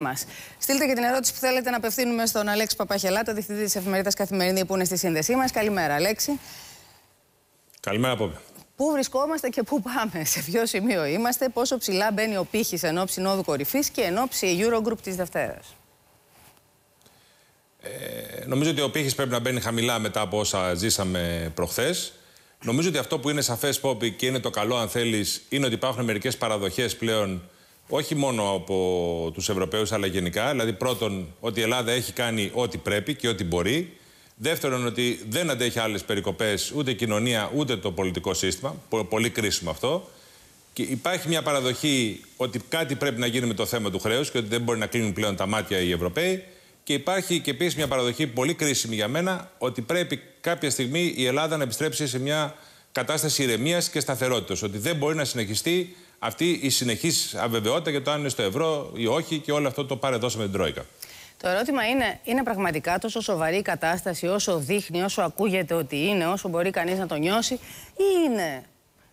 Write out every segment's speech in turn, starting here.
Μας. Στείλτε και την ερώτηση που θέλετε να απευθύνουμε στον Αλέξη το διευθυντή της εφημερίδας Καθημερινή, που είναι στη σύνδεσή μας. Καλημέρα, Αλέξη. Καλημέρα, Πόπη. Πού βρισκόμαστε και πού πάμε, σε ποιο σημείο είμαστε, πόσο ψηλά μπαίνει ο πύχης ενώ Νόδου Κορυφής και ενώ Eurogroup της Δευτέρας. Ε, νομίζω ότι ο πύχης πρέπει να μπαίνει χαμηλά μετά από όσα ζήσαμε προχθές. Νομίζω ότι αυτό που είναι σαφές, Πόπι, και είναι το καλό, αν θέλεις, είναι ότι υπάρχουν μερικές παραδοχές πλέον όχι μόνο από τους Ευρωπαίους αλλά γενικά. Δηλαδή πρώτον ότι η Ελλάδα έχει κάνει ό,τι πρέπει και ό,τι μπορεί. Δεύτερον ότι δεν αντέχει άλλες περικοπές ούτε η κοινωνία ούτε το πολιτικό σύστημα. Πολύ κρίσιμο αυτό. Και υπάρχει μια παραδοχή ότι κάτι πρέπει να γίνει με το θέμα του χρέους και ότι δεν μπορεί να κλείνουν πλέον τα μάτια οι Ευρωπαίοι. Και υπάρχει και επίσης μια παραδοχή πολύ κρίσιμη για μένα ότι πρέπει κάποια στιγμή η Ελλάδα να επιστρέψει σε μια κατάσταση ηρεμίας και σταθερότητας. Ότι δεν μπορεί να συνεχιστεί αυτή η συνεχής αβεβαιότητα για το αν είναι στο ευρώ ή όχι και όλο αυτό το παρεδώσαμε την Τρόικα. Το ερώτημα είναι, είναι πραγματικά τόσο σοβαρή η κατάσταση όσο δείχνει, όσο ακούγεται ότι είναι, όσο μπορεί κανείς να το νιώσει, ή είναι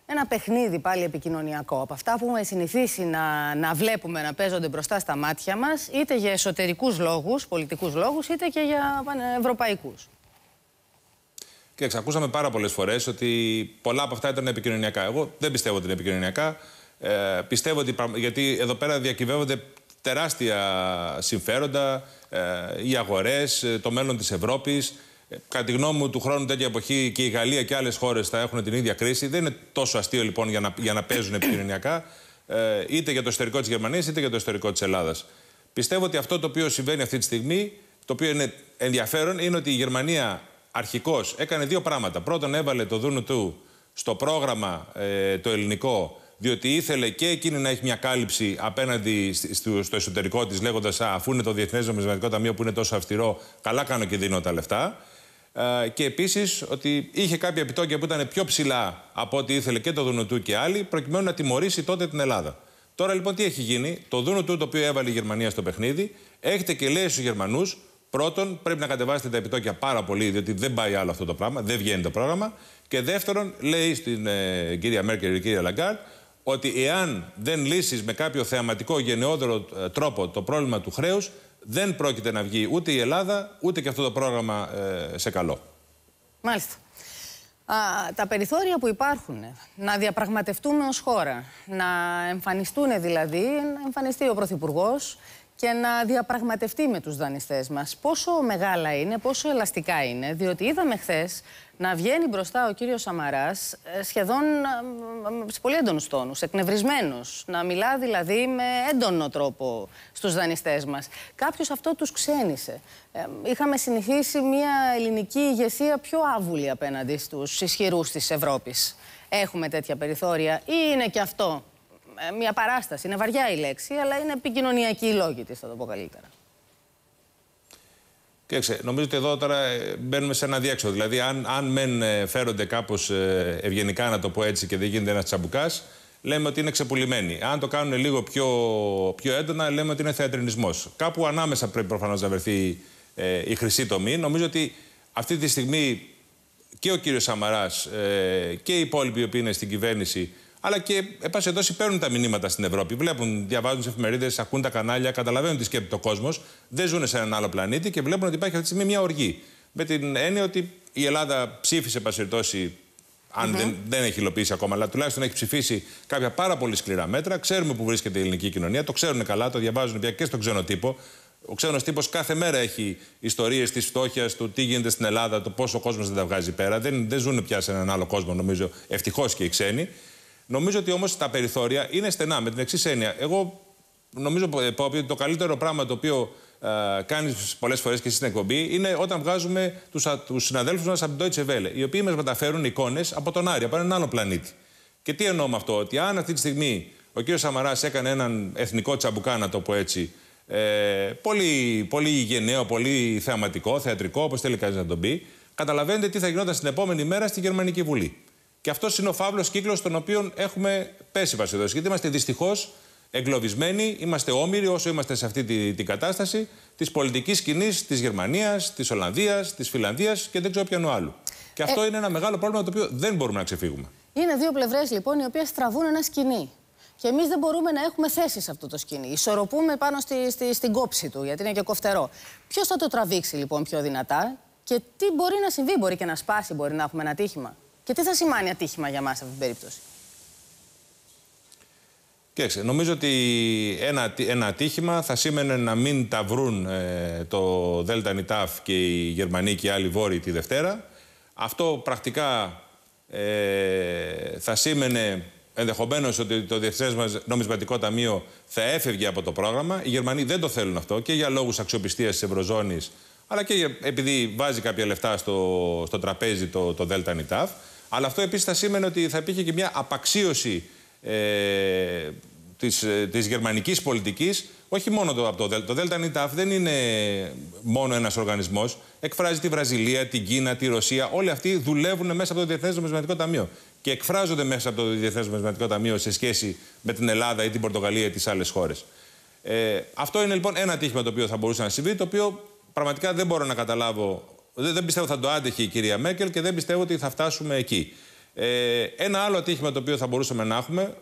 ένα παιχνίδι πάλι επικοινωνιακό. Από αυτά που έχουμε συνηθίσει να, να βλέπουμε να παίζονται μπροστά στα μάτια μας, είτε για εσωτερικούς λόγους, πολιτικούς λόγους, είτε και για ευρωπαϊκού. Και εξακούσαμε πάρα πολλές φορές ότι πολλά από αυτά ήταν επικοινωνιακά. Εγώ δεν πιστεύω ότι είναι επικοινωνιακά. Ε, πιστεύω ότι γιατί εδώ πέρα διακυβεύονται τεράστια συμφέροντα, ε, οι αγορές, ε, το μέλλον της Ευρώπης. Ε, κατά τη γνώμη μου, του χρόνου τέτοια εποχή και η Γαλλία και άλλες χώρες θα έχουν την ίδια κρίση. Δεν είναι τόσο αστείο λοιπόν για να, για να παίζουν επικοινωνιακά, είτε για το εσωτερικό της Γερμανίας είτε για το εσωτερικό της Ελλάδας. Πιστεύω ότι αυτό το οποίο συμβαίνει αυτή τη στιγμή, το οποίο είναι ενδιαφέρον, είναι ότι η Γερμανία αρχικώς έκανε δύο πράγματα. Πρώτον, έβαλε το δούνου του στο πρόγραμμα το ελληνικό διότι ήθελε και εκείνη να έχει μια κάλυψη απέναντι στο εσωτερικό της, λέγοντας αφού είναι το Διεθνές Νομισματικό Ταμείο που είναι τόσο αυστηρό, καλά κάνω και δίνω τα λεφτά. Ε, και επίσης ότι είχε κάποια επιτόκια που ήταν πιο ψηλά από ό,τι ήθελε και το Δουνουτού και άλλοι, προκειμένου να τιμωρήσει τότε την Ελλάδα. Τώρα λοιπόν τι έχει γίνει, το Δουνουτού το οποίο έβαλε η Γερμανία στο παιχνίδι, έχετε και λέει στους Γερμανούς, πρώτον πρέπει να κατεβάσετε τα επιτόκια πάρα πολύ, διότι δεν πάει άλλο αυτό το πράγμα, δεν βγαίνει το πρόγραμμα. Και δεύτερον, λέει στην ε, κυρία Μέρκελ και κυρία Λαγκάρτ, ότι εάν δεν λύσεις με κάποιο θεαματικό γενναιόδωρο ε, τρόπο το πρόβλημα του χρέους, δεν πρόκειται να βγει ούτε η Ελλάδα, ούτε και αυτό το πρόγραμμα ε, σε καλό. Μάλιστα. τα περιθώρια που υπάρχουν, να διαπραγματευτούμε ως χώρα, να εμφανιστούν δηλαδή, να εμφανιστεί ο Πρωθυπουργός και να διαπραγματευτεί με τους δανειστές μας. Πόσο μεγάλα είναι, πόσο ελαστικά είναι, διότι είδαμε χθες να βγαίνει μπροστά ο κύριος Σαμαράς ε, σχεδόν ε, σε πολύ έντονους τόνους, εκνευρισμένος. Να μιλά δηλαδή με έντονο τρόπο στους δανειστές μας. Κάποιος αυτό τους ξένησε. Ε, είχαμε συνηθίσει μια ελληνική ηγεσία πιο άβουλη απέναντι στους ισχυρούς της Ευρώπης. Έχουμε τέτοια περιθώρια ή είναι και αυτό μια παράσταση. Είναι βαριά η λέξη, αλλά είναι επικοινωνιακή η λόγη της, θα το πω καλύτερα. Κοιτάξτε, νομίζω ότι εδώ τώρα ε, μπαίνουμε σε ένα διέξοδο. Δηλαδή, αν, αν μεν ε, φέρονται κάπως ε, ευγενικά, να το πω έτσι, και δεν γίνεται ένας τσαμπουκάς, λέμε ότι είναι ξεπουλημένοι. Αν το κάνουν λίγο πιο, πιο έντονα, λέμε ότι είναι θεατρινισμός. Κάπου ανάμεσα πρέπει προφανώς να βρεθεί η χρυσή τομή. Νομίζω ότι αυτή τη στιγμή και ο κύριος Σαμαράς και οι υπόλοιποι που είναι στην κυβέρνηση αλλά και εν πάση περιπτώσει παίρνουν τα μηνύματα στην Ευρώπη. Βλέπουν, διαβάζουν τις εφημερίδες, ακούν τα κανάλια, καταλαβαίνουν τι σκέπτε ο κόσμος. Δεν ζουν σε έναν άλλο πλανήτη και βλέπουν ότι υπάρχει αυτή τη στιγμή μια οργή. Με την έννοια ότι η Ελλάδα ψήφισε, εν αν mm -hmm. δεν, δεν έχει υλοποιήσει ακόμα, αλλά τουλάχιστον έχει ψηφίσει κάποια πάρα πολύ σκληρά μέτρα. Ξέρουμε που βρίσκεται η ελληνική κοινωνία, το ξέρουν καλά, το διαβάζουν πια και στον ξένο τύπο. Ο ξένος τύπος κάθε μέρα έχει ιστορίες της φτώχειας, του τι γίνεται στην Ελλάδα, το πόσο ο κόσμος δεν τα βγάζει πέρα. Δεν, δεν ζουν πια σε έναν άλλο κόσμο, νομίζω, ευτυχώς και οι ξένοι. Νομίζω ότι όμως τα περιθώρια είναι στενά με την εξής έννοια. Εγώ νομίζω ε, ότι το καλύτερο πράγμα το οποίο ε, κάνεις πολλές φορές και εσύ στην εκπομπή είναι όταν βγάζουμε τους συναδέλφους μας από την Deutsche Welle, οι οποίοι μας μεταφέρουν εικόνες από τον Άρη, από έναν άλλο πλανήτη. Και τι εννοώ με αυτό, ότι αν αυτή τη στιγμή ο κ. Σαμαράς έκανε έναν εθνικό τσαμπουκά, να το πω έτσι, ε, πολύ, πολύ γενναίο, πολύ θεαματικό, θεατρικό, όπως θέλει κανείς να τον πει, καταλαβαίνετε τι θα γινόταν στην επόμενη μέρα στη Γερμανική Βουλή. Και αυτός είναι ο φαύλος κύκλος στον οποίο έχουμε πέσει βασιδό. Γιατί είμαστε δυστυχώς εγκλωβισμένοι, είμαστε όμοιροι όσο είμαστε σε αυτή την τη κατάσταση της πολιτικής κοινή της Γερμανίας, της Ολλανδίας, της Φιλανδίας και δεν ξέρω ποιανού άλλου. Και ε, αυτό είναι ένα μεγάλο πρόβλημα το οποίο δεν μπορούμε να ξεφύγουμε. Είναι δύο πλευρές λοιπόν οι οποίες τραβούν ένα σκηνή. Και εμείς δεν μπορούμε να έχουμε θέση σε αυτό το σκηνή. Ισορροπούμε πάνω στη, στην κόψη του, γιατί είναι και κοφτερό. Ποιος θα το τραβήξει λοιπόν πιο δυνατά και τι μπορεί να συμβεί, μπορεί και να σπάσει, μπορεί να έχουμε ένα τύχημα. Και τι θα σημάνει ατύχημα για μας αυτή την περίπτωση. Κοιτάξτε, νομίζω ότι ένα, ένα ατύχημα θα σήμαινε να μην τα βρουν ε, το Δέλτα Νιτάφ και οι Γερμανοί και οι άλλοι Βόρειοι τη Δευτέρα. Αυτό πρακτικά ε, θα σήμαινε ενδεχομένως ότι το Διεθνές Νομισματικό Ταμείο θα έφευγε από το πρόγραμμα. Οι Γερμανοί δεν το θέλουν αυτό και για λόγους αξιοπιστίας της Ευρωζώνης, αλλά και επειδή βάζει κάποια λεφτά στο, στο τραπέζι το, το Δέλτα Νιτάφ. Αλλά αυτό επίσης θα σήμαινε ότι θα υπήρχε και μια απαξίωση ε, της, ε, της γερμανικής πολιτικής, όχι μόνο το, από το ΔΕΛΤΑ. Το ΔΕΛΤΑ δεν είναι μόνο ένας οργανισμός, Εκφράζει τη Βραζιλία, την Κίνα, τη Ρωσία. Όλοι αυτοί δουλεύουν μέσα από το Διεθνές Νομισματικό Ταμείο και εκφράζονται μέσα από το Διεθνές Νομισματικό Ταμείο σε σχέση με την Ελλάδα ή την Πορτογαλία ή τις άλλες χώρες. Ε, αυτό είναι λοιπόν ένα τύχημα το οποίο θα μπορούσε να συμβεί, το οποίο πραγματικά δεν μπορώ να καταλάβω δεν πιστεύω θα το άντεχε η κυρία Μέρκελ και δεν πιστεύω ότι θα φτάσουμε εκεί. Ε, ένα άλλο ατύχημα το οποίο θα μπορούσαμε να έχουμε,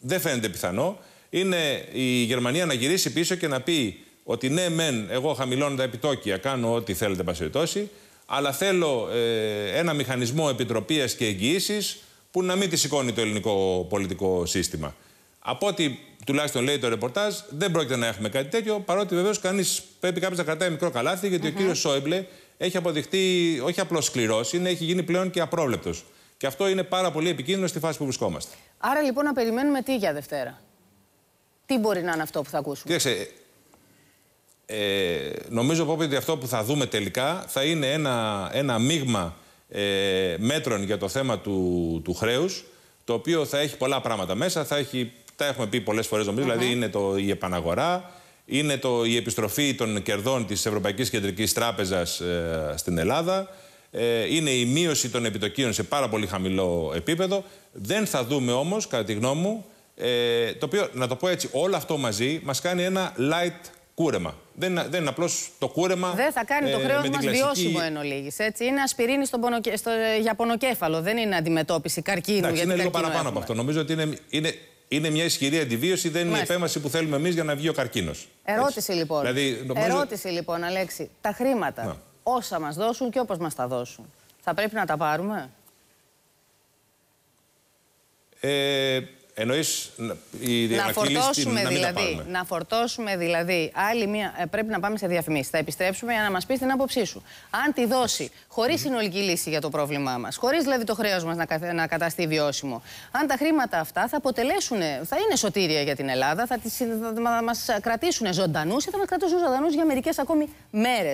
δεν φαίνεται πιθανό, είναι η Γερμανία να γυρίσει πίσω και να πει ότι ναι, μεν, εγώ χαμηλώνω τα επιτόκια, κάνω ό,τι θέλετε, πασιωτώσει, αλλά θέλω ε, ένα μηχανισμό επιτροπή και εγγυήσεις που να μην τη σηκώνει το ελληνικό πολιτικό σύστημα. Από ό,τι τουλάχιστον λέει το ρεπορτάζ, δεν πρόκειται να έχουμε κάτι τέτοιο, παρότι βεβαίως κανείς πρέπει κάποιος να κρατάει μικρό καλάθι, γιατί ο κύριος Σόιμπλε έχει αποδειχτεί όχι απλώς σκληρός, έχει γίνει πλέον και απρόβλεπτος. Και αυτό είναι πάρα πολύ επικίνδυνο στη φάση που βρισκόμαστε. Άρα λοιπόν να περιμένουμε τι για Δευτέρα. Τι μπορεί να είναι αυτό που θα ακούσουμε. Κοίταξε, ε, νομίζω ότι αυτό που θα δούμε τελικά θα είναι ένα, ένα μείγμα ε, μέτρων για το θέμα του, του χρέους, το οποίο θα έχει πολλά πράγματα μέσα, θα έχει, τα έχουμε πει πολλές φορές νομίζω, δηλαδή είναι το, η επαναγορά, είναι το, η επιστροφή των κερδών της Ευρωπαϊκής Κεντρικής Τράπεζας ε, στην Ελλάδα, ε, είναι η μείωση των επιτοκίων σε πάρα πολύ χαμηλό επίπεδο. Δεν θα δούμε όμως, κατά τη γνώμη μου, ε, το οποίο, να το πω έτσι, όλο αυτό μαζί μας κάνει ένα light κούρεμα. Δεν, δεν είναι απλώς το κούρεμα. Δεν θα κάνει το ε, χρέος μα βιώσιμο εν ολίγης. Είναι ασπιρίνη στο πονοκε... στο... για πονοκέφαλο. Δεν είναι αντιμετώπιση καρκίνου. Εντάξει, είναι λίγο παραπάνω έχουμε. από αυτό. Νομίζω ότι είναι, είναι είναι μια ισχυρή αντιβίωση, δεν είναι η επέμβαση που θέλουμε εμείς για να βγει ο καρκίνος. Ερώτηση λοιπόν. Δηλαδή, Ερώτηση λοιπόν, Αλέξη. Τα χρήματα, ναι. όσα μας δώσουν και όπως μας τα δώσουν, θα πρέπει να τα πάρουμε. Ε, η να φορτώσουμε, δηλαδή, να, φορτώσουμε δηλαδή. Άλλη μία, ε, πρέπει να πάμε σε διαφημίσεις, Θα επιστρέψουμε για να μας πεις την άποψή σου. Αν τη δώσει χωρίς συνολική λύση για το πρόβλημά μας, χωρίς δηλαδή το χρέος μας να, να καταστεί βιώσιμο, αν τα χρήματα αυτά θα αποτελέσουν, θα είναι σωτήρια για την Ελλάδα, θα, τις, θα μα κρατήσουν ζωντανούς ή θα μας κρατήσουν ζωντανούς για μερικές ακόμη μέρες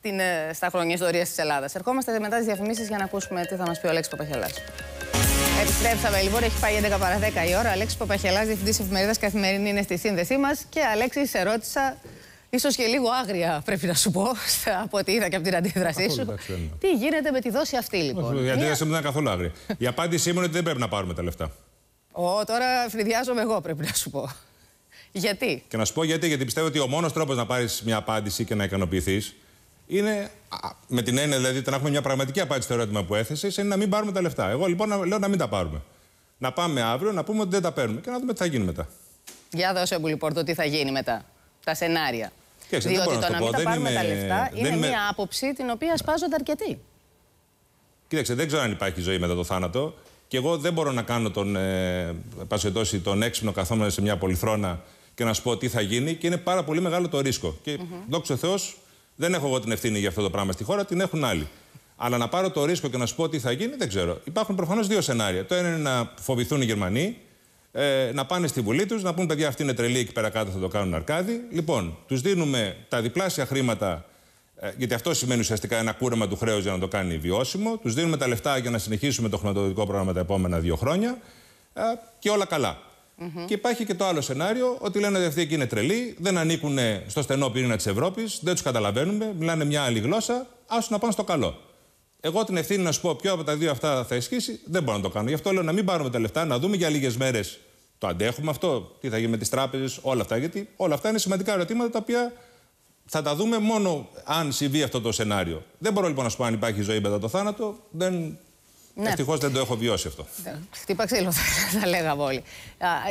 ε, στα χρόνια ιστορίας της Ελλάδας. Ερχόμαστε μετά τις διαφημίσεις για να ακούσουμε τι θα μας πει ο Αλέξης Παπαχελάς. Επιστρέψαμε λοιπόν, έχει πάει 11 παρα 10 η ώρα. Αλέξη Παπαχελά, διευθυντής εφημερίδας Καθημερινή, είναι στη σύνδεσή μας. Και Αλέξη, σε ρώτησα, ίσως και λίγο άγρια, πρέπει να σου πω, από ό,τι είδα και από την αντίδρασή σου. Τι γίνεται με τη δόση αυτή, λοιπόν. η αντίδρασή μου δεν ήταν καθόλου άγρια. η απάντησή μου είναι ότι δεν πρέπει να πάρουμε τα λεφτά. Ω, τώρα φρυδιάζομαι εγώ, πρέπει να σου πω. Γιατί. Και να σου πω γιατί, γιατί πιστεύω ότι ο μόνος τρόπος να πάρεις μια απάντηση και να ικανοποιηθείς είναι, με την έννοια δηλαδή, να έχουμε μια πραγματική απάντηση στο ερώτημα που έθεσες, είναι να μην πάρουμε τα λεφτά. Εγώ λοιπόν λέω να μην τα πάρουμε. Να πάμε αύριο να πούμε ότι δεν τα παίρνουμε και να δούμε τι θα γίνει μετά. Για δώσε μου λοιπόν το τι θα γίνει μετά. Τα σενάρια. Διότι το, να μην τα πάρουμε τα λεφτά είναι, μια άποψη την οποία ναι. σπάζονται αρκετοί. Κοίταξε, δεν ξέρω αν υπάρχει ζωή μετά το θάνατο. Και εγώ δεν μπορώ να κάνω τον, ε, τον έξυπνο καθόμενο σε μια πολυθρόνα και να σου πω τι θα γίνει. Και είναι πάρα πολύ μεγάλο το ρίσκο. Και mm -hmm. Δεν έχω εγώ την ευθύνη για αυτό το πράγμα στη χώρα, την έχουν άλλοι. Αλλά να πάρω το ρίσκο και να σου πω τι θα γίνει, δεν ξέρω. Υπάρχουν προφανώς δύο σενάρια. Το ένα είναι να φοβηθούν οι Γερμανοί, ε, να πάνε στη Βουλή τους, να πούν παιδιά, αυτή είναι τρελή εκεί πέρα κάτω, θα το κάνουν αρκάδι. Λοιπόν, τους δίνουμε τα διπλάσια χρήματα, ε, γιατί αυτό σημαίνει ουσιαστικά ένα κούρεμα του χρέους για να το κάνει βιώσιμο. Τους δίνουμε τα λεφτά για να συνεχίσουμε το χρηματοδοτικό πρόγραμμα τα επόμενα δύο χρόνια ε, και όλα καλά. Και υπάρχει και το άλλο σενάριο, ότι λένε ότι αυτοί εκεί είναι τρελοί, δεν ανήκουν στο στενό πυρήνα της Ευρώπης, δεν τους καταλαβαίνουμε, μιλάνε μια άλλη γλώσσα, άσου να πάνε στο καλό. Εγώ την ευθύνη να σου πω ποιο από τα δύο αυτά θα ισχύσει, δεν μπορώ να το κάνω. Γι' αυτό λέω να μην πάρουμε τα λεφτά, να δούμε για λίγες μέρες το αντέχουμε αυτό, τι θα γίνει με τις τράπεζες, όλα αυτά. Γιατί όλα αυτά είναι σημαντικά ερωτήματα τα οποία θα τα δούμε μόνο αν συμβεί αυτό το σενάριο. Δεν μπορώ λοιπόν να σου πω αν υπάρχει ζωή μετά το θάνατο. Δεν ναι. Ευτυχώς δεν το έχω βιώσει αυτό. Χτύπα ξύλο, θα, θα λέγαμε όλοι.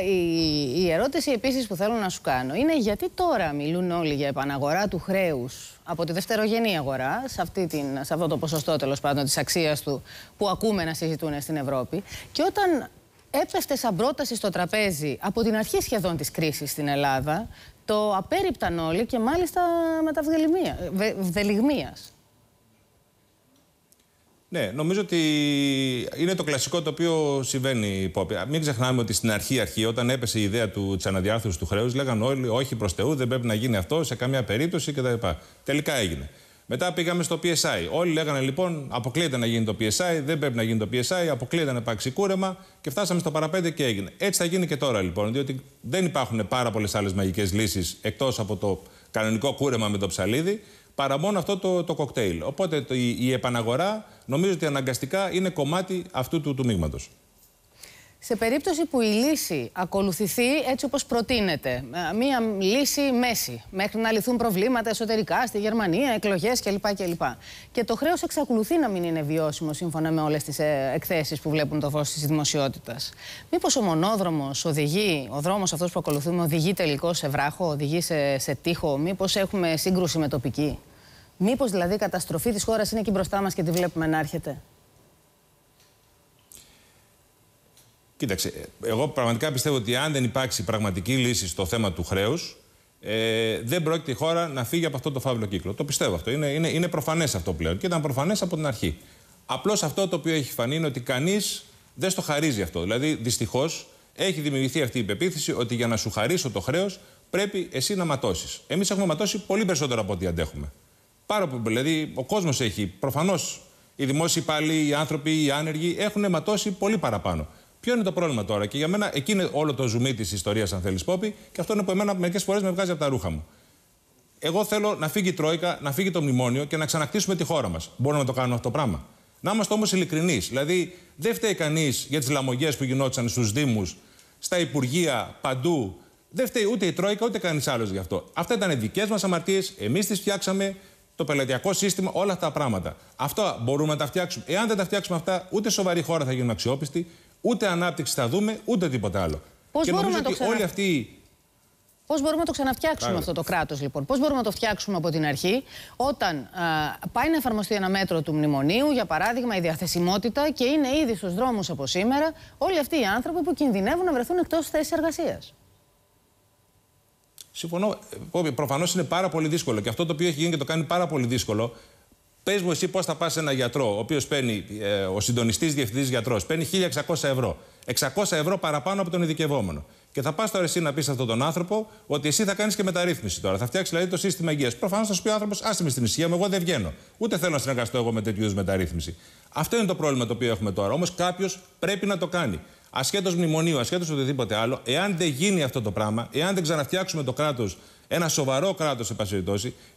Η, η ερώτηση επίσης που θέλω να σου κάνω είναι γιατί τώρα μιλούν όλοι για επαναγορά του χρέους από τη δευτερογενή αγορά, σε, αυτή την, σε αυτό το ποσοστό τέλος πάντων της αξίας του που ακούμε να συζητούν στην Ευρώπη. Και όταν έπεφτε σαν πρόταση στο τραπέζι από την αρχή σχεδόν της κρίσης στην Ελλάδα, το απέριπταν όλοι και μάλιστα με τα ε, βδελιγμίας. Ναι, νομίζω ότι είναι το κλασικό το οποίο συμβαίνει Μην ξεχνάμε ότι στην αρχή, αρχή όταν έπεσε η ιδέα του, της του χρέους, λέγανε όλοι όχι προς Θεού, δεν πρέπει να γίνει αυτό σε καμία περίπτωση κτλ. Τελικά έγινε. Μετά πήγαμε στο PSI. Όλοι λέγανε λοιπόν: Αποκλείεται να γίνει το PSI, δεν πρέπει να γίνει το PSI, αποκλείεται να υπάρξει κούρεμα και φτάσαμε στο παραπέντε και έγινε. Έτσι θα γίνει και τώρα λοιπόν, διότι δεν υπάρχουν πάρα πολλές άλλες μαγικές λύσεις εκτός από το κανονικό κούρεμα με το ψαλίδι παρά μόνο αυτό το, το κοκτέιλ. Οπότε το, η, η επαναγορά νομίζω ότι αναγκαστικά είναι κομμάτι αυτού του, του μείγματος. Σε περίπτωση που η λύση ακολουθηθεί έτσι όπως προτείνεται, μία λύση μέση, μέχρι να λυθούν προβλήματα εσωτερικά στη Γερμανία, εκλογές κλπ. κλπ. Και το χρέος εξακολουθεί να μην είναι βιώσιμο σύμφωνα με όλες τις ε, εκθέσεις που βλέπουν το φως της δημοσιότητας. Μήπως ο μονόδρομος οδηγεί, ο δρόμος αυτός που ακολουθούμε οδηγεί τελικώς σε βράχο, οδηγεί σε, σε τείχο, μήπως έχουμε σύγκρουση με τοπική. Μήπως δηλαδή η καταστροφή της χώρας είναι εκεί μπροστά μας και τη βλέπουμε να έρχεται. Κοίταξε, εγώ πραγματικά πιστεύω ότι αν δεν υπάρξει πραγματική λύση στο θέμα του χρέους, ε, δεν πρόκειται η χώρα να φύγει από αυτό το φαύλο κύκλο. Το πιστεύω αυτό. Είναι, είναι, είναι προφανές αυτό πλέον. Και ήταν προφανές από την αρχή. Απλώς αυτό το οποίο έχει φανεί είναι ότι κανείς δεν στο χαρίζει αυτό. Δηλαδή, δυστυχώς έχει δημιουργηθεί αυτή η υπεποίθηση ότι για να σου χαρίσω το χρέος πρέπει εσύ να ματώσεις. Εμείς έχουμε ματώσει πολύ περισσότερο από ό,τι αντέχουμε. Πάρα πολύ. Δηλαδή, ο κόσμος έχει. Προφανώς οι δημόσιοι υπάλληλοι, οι άνθρωποι, οι άνεργοι έχουν αιματώσει πολύ παραπάνω. Ποιο είναι το πρόβλημα τώρα, και για μένα εκεί είναι όλο το ζουμί της ιστορίας, αν θέλεις, Πόπη, και αυτό είναι που εμένα μερικές φορές με βγάζει από τα ρούχα μου. Εγώ θέλω να φύγει η Τρόικα, να φύγει το μνημόνιο και να ξανακτήσουμε τη χώρα μας. Μπορούμε να το κάνουμε αυτό το πράγμα. Να είμαστε όμως ειλικρινείς. Δηλαδή, δεν φταίει κανείς για τις λαμογές που γινόταν στους Δήμους, στα Υπουργεία, παντού. Δεν φταίει ούτε η Τρόικα ούτε κανείς άλλος γι' αυτό. Αυτά ήταν δικές μας αμαρτίες. Εμείς τις φτιάξαμε το πελατειακό σύστημα, όλα αυτά τα πράγματα. Αυτό μπορούμε να τα φτιάξουμε. Εάν δεν τα φτιάξουμε αυτά, ούτε σοβαρή χώρα θα γίνουμε αξιόπιστη, ούτε ανάπτυξη θα δούμε, ούτε τίποτα άλλο. Πώς μπορούμε να το ξανα... όλοι αυτοί Πώς μπορούμε να το ξαναφτιάξουμε Άρα. αυτό το κράτος λοιπόν. Πώς μπορούμε να το φτιάξουμε από την αρχή, όταν α, πάει να εφαρμοστεί ένα μέτρο του μνημονίου, για παράδειγμα, η διαθεσιμότητα και είναι ήδη στους δρόμους από σήμερα όλοι αυτοί οι άνθρωποι που κινδυνεύουν να βρεθούν εκτός θέσης εργασίας. Συμφωνώ. Προφανώς είναι πάρα πολύ δύσκολο. Και αυτό το οποίο έχει γίνει και το κάνει πάρα πολύ δύσκολο. Πες μου, εσύ πώς θα πας σε ένα γιατρό, ο οποίος παίρνει, ε, ο συντονιστής διευθυντής γιατρός, παίρνει 1.600 ευρώ. 600 ευρώ παραπάνω από τον ειδικευόμενο. Και θα πας τώρα εσύ να πεις σε αυτόν τον άνθρωπο ότι εσύ θα κάνεις και μεταρρύθμιση τώρα. Θα φτιάξεις δηλαδή το σύστημα υγείας. Προφανώς θα σου πει ο άνθρωπος, άσε με στην ησυχία μου, εγώ δεν βγαίνω. Ούτε θέλω να συνεργαστώ εγώ με τέτοιου μεταρρύθμιση. Αυτό είναι το πρόβλημα το οποίο έχουμε τώρα. Όμως κάποιος πρέπει να το κάνει ασχέτως μνημονίου, ασχέτως οτιδήποτε άλλο, εάν δεν γίνει αυτό το πράγμα, εάν δεν ξαναφτιάξουμε το κράτος, ένα σοβαρό κράτος, σε πάση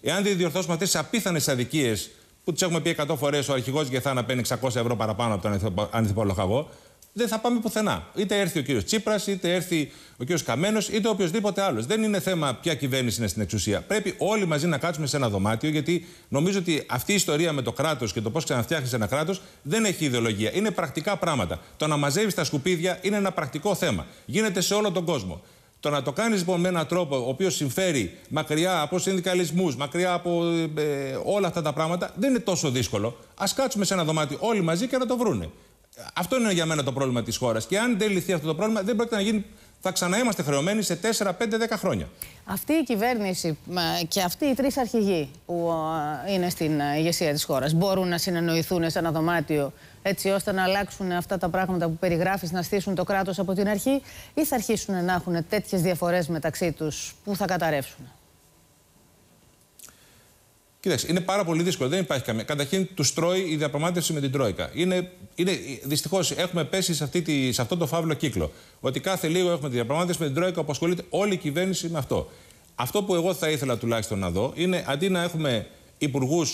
εάν δεν διορθώσουμε αυτές τις απίθανες αδικίες που τις έχουμε πει 100 φορές, ο αρχηγός Γεθάνα να παίρνει 600 ευρώ παραπάνω από τον ανθυπολοχαγό, δεν θα πάμε πουθενά. Είτε έρθει ο κύριος Τσίπρας, είτε έρθει ο κύριος Καμένος, είτε οποιοδήποτε άλλος. Δεν είναι θέμα ποια κυβέρνηση είναι στην εξουσία. Πρέπει όλοι μαζί να κάτσουμε σε ένα δωμάτιο, γιατί νομίζω ότι αυτή η ιστορία με το κράτος και το πώς ξαναφτιάχνεις ένα κράτος δεν έχει ιδεολογία. Είναι πρακτικά πράγματα. Το να μαζεύεις τα σκουπίδια είναι ένα πρακτικό θέμα. Γίνεται σε όλο τον κόσμο. Το να το κάνεις λοιπόν με έναν τρόπο ο οποίος συμφέρει μακριά από συνδικαλισμούς, μακριά από ε, ε, όλα αυτά τα πράγματα, δεν είναι τόσο δύσκολο. Ας κάτσουμε σε ένα δωμάτιο όλοι μαζί και να το βρούνε. Αυτό είναι για μένα το πρόβλημα της χώρας. Και αν δεν λυθεί αυτό το πρόβλημα, δεν πρόκειται να γίνει. Θα ξαναείμαστε χρεωμένοι σε 4, 5, 10 χρόνια. Αυτή η κυβέρνηση και αυτοί οι τρεις αρχηγοί που είναι στην ηγεσία της χώρας μπορούν να συνεννοηθούν σε ένα δωμάτιο έτσι ώστε να αλλάξουν αυτά τα πράγματα που περιγράφεις, να στήσουν το κράτος από την αρχή, ή θα αρχίσουν να έχουν τέτοιες διαφορές μεταξύ τους που θα καταρρεύσουν. Κοιτάξτε, είναι πάρα πολύ δύσκολο. Δεν υπάρχει καμία. Καταρχήν, τους τρώει η διαπραγμάτευση με την Τρόικα. Είναι, είναι, Δυστυχώς έχουμε πέσει σε, αυτή τη, σε αυτό το φαύλο κύκλο. Ότι κάθε λίγο έχουμε τη διαπραγμάτευση με την Τρόικα που ασχολείται όλη η κυβέρνηση με αυτό. Αυτό που εγώ θα ήθελα τουλάχιστον να δω είναι αντί να έχουμε υπουργούς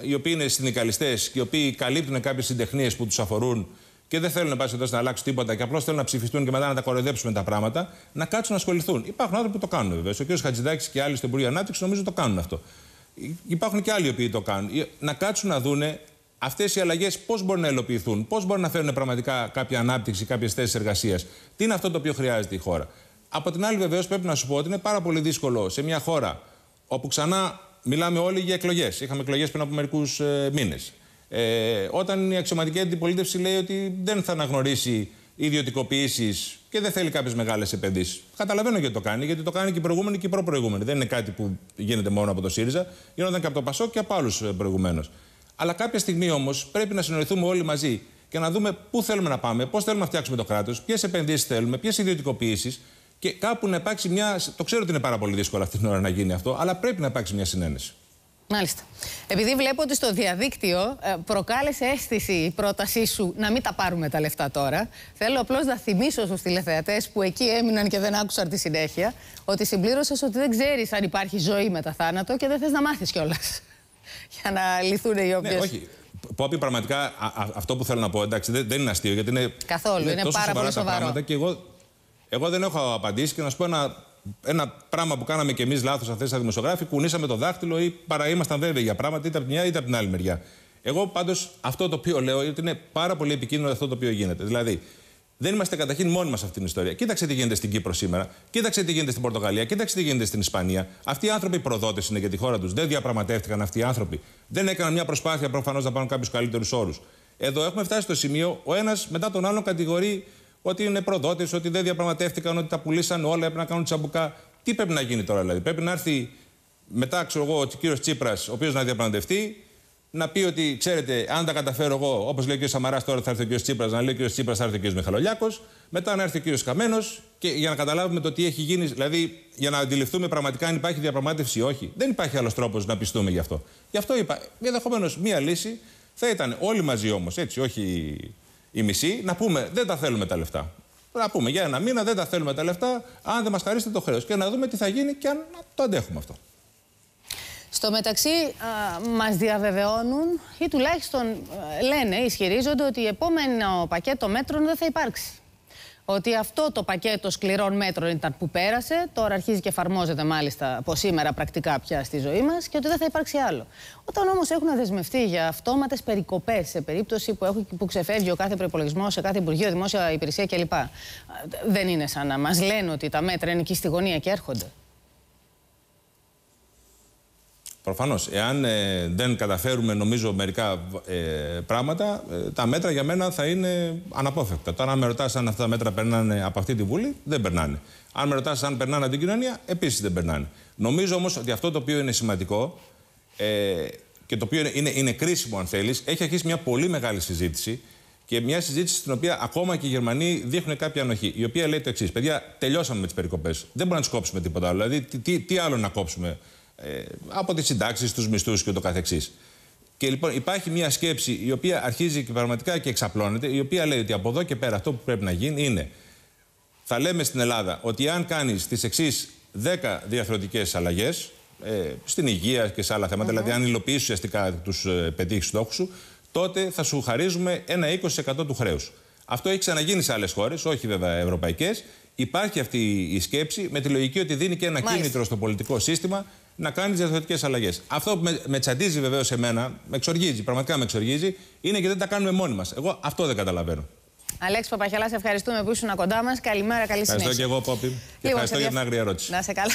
οι οποίοι είναι συνδικαλιστές και οι οποίοι καλύπτουν κάποιες συντεχνίες που τους αφορούν και δεν θέλουν πάση να αλλάξουν τίποτα και απλώς θέλουν να ψηφιστούν και μετά να τα κοροϊδέψουν τα πράγματα, να κάτσουν να ασχοληθούν. Υπάρχουν άνθρωποι που το κάνουν βέβαια. Ο κ. Χατζηδάκης και άλλοι στο Υπουργείο Ανάπτυξης νομίζω το κάνουν αυτό. Υπάρχουν και άλλοι οι οποίοι το κάνουν. Ε, να κάτσουν να δούνε αυτές οι αλλαγές πώς μπορούν να υλοποιηθούν, πώς μπορούν να φέρουν πραγματικά κάποια ανάπτυξη, κάποιες θέσεις εργασίας. Τι είναι αυτό το οποίο χρειάζεται η χώρα. Από την άλλη, βεβαίως, πρέπει να σου πω ότι είναι πάρα πολύ δύσκολο σε μια χώρα όπου ξανά μιλάμε όλοι για εκλογές. Είχαμε εκλογές πριν από μερικούς ε, μήνες. Ε, όταν η αξιωματική αντιπολίτευση λέει ότι δεν θα αναγνωρίσει ιδιωτικοποιήσεις και δεν θέλει κάποιες μεγάλες επενδύσεις. Καταλαβαίνω γιατί το κάνει, γιατί το κάνει και οι προηγούμενη και η προπροηγούμενη. Δεν είναι κάτι που γίνεται μόνο από το ΣΥΡΙΖΑ, γίνονταν και από το ΠΑΣΟΚ και από άλλους ε, προηγουμένως. Αλλά κάποια στιγμή όμως πρέπει να συνοηθούμε όλοι μαζί και να δούμε πού θέλουμε να πάμε, πώς θέλουμε να φτιάξουμε το κράτος, ποιες επενδύσεις θέλουμε, ποιες ιδιωτικοποιήσεις και κάπου να υπάρξει μια. Το ξέρω ότι είναι πάρα πολύ δύσκολο αυτή την ώρα να γίνει αυτό, αλλά πρέπει να υπάρξει μια συνένεση. Μάλιστα. Επειδή βλέπω ότι στο διαδίκτυο ε, προκάλεσε αίσθηση η πρότασή σου να μην τα πάρουμε τα λεφτά τώρα, θέλω απλώς να θυμίσω στους τηλεθεατές που εκεί έμειναν και δεν άκουσαν τη συνέχεια ότι συμπλήρωσες ότι δεν ξέρεις αν υπάρχει ζωή μετά θάνατο και δεν θες να μάθεις κιόλας. Για να λυθούν οι όποιε. Ναι, όχι. Πόπι, πραγματικά αυτό που θέλω να πω εντάξει, δεν, δεν είναι αστείο γιατί είναι. Καθόλου. Είναι, είναι τόσο πάρα πολύ σοβαρά. Και εγώ, εγώ δεν έχω απαντήσει και να σου πω ένα ένα πράγμα που κάναμε κι εμείς λάθος, αυτέ τι δημοσιογράφοι, κουνήσαμε το δάχτυλο ή παρά ήμασταν βέβαιοι για πράγματα, είτε από τη μια είτε από την άλλη μεριά. Εγώ πάντως αυτό το οποίο λέω είναι ότι είναι πάρα πολύ επικίνδυνο αυτό το οποίο γίνεται. Δηλαδή, δεν είμαστε καταρχήν μόνοι μας αυτήν την ιστορία. Κοίταξε τι γίνεται στην Κύπρο σήμερα. Κοίταξε τι γίνεται στην Πορτογαλία. Κοίταξε τι γίνεται στην Ισπανία. Αυτοί οι άνθρωποι προδότες είναι για τη χώρα τους. Δεν διαπραγματεύτηκαν αυτοί οι άνθρωποι. Δεν έκαναν μια προσπάθεια προφανώς να πάρουν κάποιους καλύτερους όρους. Εδώ έχουμε φτάσει στο σημείο ο ένας μετά τον άλλον κατηγορεί ότι είναι προδότε, ότι δεν διαπραγματεύτηκαν, ότι τα πουλήσαν όλα, έπρεπε να κάνουν τσαμπουκά. Τι πρέπει να γίνει τώρα, δηλαδή. Πρέπει να έρθει μετά, ξέρω εγώ, ο κύριος Τσίπρας, ο οποίος να διαπραγματευτεί, να πει ότι ξέρετε, αν τα καταφέρω εγώ, όπως λέει ο κ. Σαμαράς, τώρα θα έρθει ο κ. Τσίπρας, να λέει ο κ. Τσίπρας, θα έρθει ο κ. Μιχαλολιάκος, μετά να έρθει ο κ. Καμένος και για να καταλάβουμε το τι έχει γίνει, δηλαδή για να αντιληφθούμε πραγματικά αν υπάρχει διαπραγμάτευση ή όχι. Δεν υπάρχει άλλος τρόπος να πιστούμε γι' αυτό. Γι' αυτό είπα, ενδεχομένως μία λύση θα ήταν όλοι μαζί όμως, έτσι, όχι η μισή, να πούμε δεν τα θέλουμε τα λεφτά. Να πούμε για ένα μήνα δεν τα θέλουμε τα λεφτά, αν δεν μας χαρίσετε το χρέος. Και να δούμε τι θα γίνει και αν το αντέχουμε αυτό. Στο μεταξύ, μα μας διαβεβαιώνουν ή τουλάχιστον ε, λένε, ισχυρίζονται ότι επόμενο πακέτο μέτρων δεν θα υπάρξει ότι αυτό το πακέτο σκληρών μέτρων ήταν που πέρασε, τώρα αρχίζει και εφαρμόζεται μάλιστα από σήμερα πρακτικά πια στη ζωή μας και ότι δεν θα υπάρξει άλλο. Όταν όμως έχουν δεσμευτεί για αυτόματες περικοπές σε περίπτωση που, έχουν, που ξεφεύγει ο κάθε προπολογισμό σε κάθε Υπουργείο, Δημόσια Υπηρεσία κλπ., δεν είναι σαν να μας λένε ότι τα μέτρα είναι εκεί στη γωνία και έρχονται. Προφανώς. Εάν ε, δεν καταφέρουμε, νομίζω, μερικά ε, πράγματα, ε, τα μέτρα για μένα θα είναι αναπόφευκτα. Τώρα, αν με ρωτάς αν αυτά τα μέτρα περνάνε από αυτή τη Βουλή, δεν περνάνε. Αν με ρωτάς αν περνάνε από την κοινωνία, επίσης δεν περνάνε. Νομίζω όμως ότι αυτό το οποίο είναι σημαντικό ε, και το οποίο είναι, είναι, είναι κρίσιμο, αν θέλεις, έχει αρχίσει μια πολύ μεγάλη συζήτηση και μια συζήτηση στην οποία ακόμα και οι Γερμανοί δείχνουν κάποια ανοχή. Η οποία λέει το εξής: Παιδιά, τελειώσαμε με τις περικοπές. Δεν μπορούμε να τις κόψουμε τίποτα άλλο. Δηλαδή, τι, τι, τι άλλο να κόψουμε ε, από τις συντάξεις, τους μισθούς και το καθεξής. Και λοιπόν υπάρχει μια σκέψη η οποία αρχίζει και πραγματικά και εξαπλώνεται, η οποία λέει ότι από εδώ και πέρα αυτό που πρέπει να γίνει είναι θα λέμε στην Ελλάδα ότι αν κάνεις τις εξής 10 διαφορετικέ αλλαγές ε, στην υγεία και σε άλλα θέματα, δηλαδή αν υλοποιήσεις ουσιαστικά τους ε, πετύχεις στόχους σου, τότε θα σου χαρίζουμε ένα 20% του χρέους. Αυτό έχει ξαναγίνει σε άλλες χώρες, όχι βέβαια ευρωπαϊκές. Υπάρχει αυτή η σκέψη με τη λογική ότι δίνει και ένα κίνητρο στο πολιτικό σύστημα να κάνει διαθετικές αλλαγές. Αυτό που με, με τσαντίζει βεβαίως σε μένα, με εξοργίζει, πραγματικά με εξοργίζει, είναι και δεν τα κάνουμε μόνοι μας. Εγώ αυτό δεν καταλαβαίνω. Αλέξη Παπαχελά, σε ευχαριστούμε που ήσουν κοντά μας. Καλημέρα, καλή συνέχεια. Ευχαριστώ και εγώ, Πόπι. Λοιπόν, ευχαριστώ για την άγρια ερώτηση. Να σε καλά.